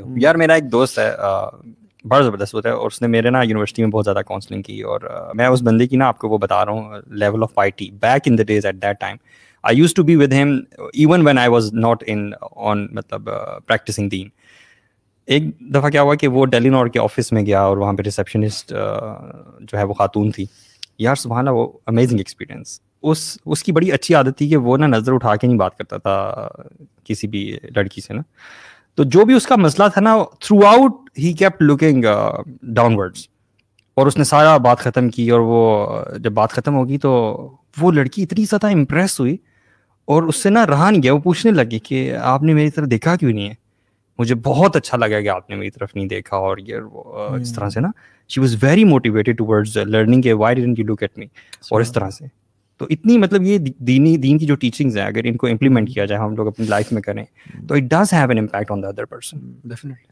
हम्म। यार मेरा एक दोस्त है बड़ा ज़बरदस्त होता है और उसने मेरे ना यूनिवर्सिटी में बहुत ज़्यादा काउंसलिंग की और मैं उस बंदे की ना आपको वो बता रहा हूँ level of tea back in the days at that time I used to be with him even when I was not in on मतलब प्रैक्टिसिंग दीन एक दफ़ा क्या हुआ कि वो डेलीनॉर के ऑफिस में गया और वहाँ पे रिसेप्शनिस्ट जो है वो खातून थी यार ना वो अमेजिंग एक्सपीरियंस उस उसकी बड़ी अच्छी आदत थी कि वो ना नज़र उठा के नहीं बात करता था किसी भी लड़की से ना तो जो भी उसका मसला था ना थ्रू आउट ही कैप्ट लुकिंग डाउनवर्ड्स और उसने सारा बात ख़त्म की और वो जब बात ख़त्म होगी तो वो लड़की इतनी ज़्यादा इम्प्रेस हुई और उससे ना रहा नहीं गया वो पूछने लगी कि आपने मेरी तरफ देखा क्यों नहीं है मुझे बहुत अच्छा लगा कि आपने मेरी तरफ नहीं देखा और ये वो uh, इस हम्म। तरह से ना she was very motivated towards learning के why didn't you look at me और इस अच्छा। तरह से तो इतनी मतलब ये दीनी दीन की जो टीचिंग्स है अगर इनको इम्प्लीमेंट hmm. किया जाए हम लोग अपनी लाइफ में करें तो it does have an impact on the other person definitely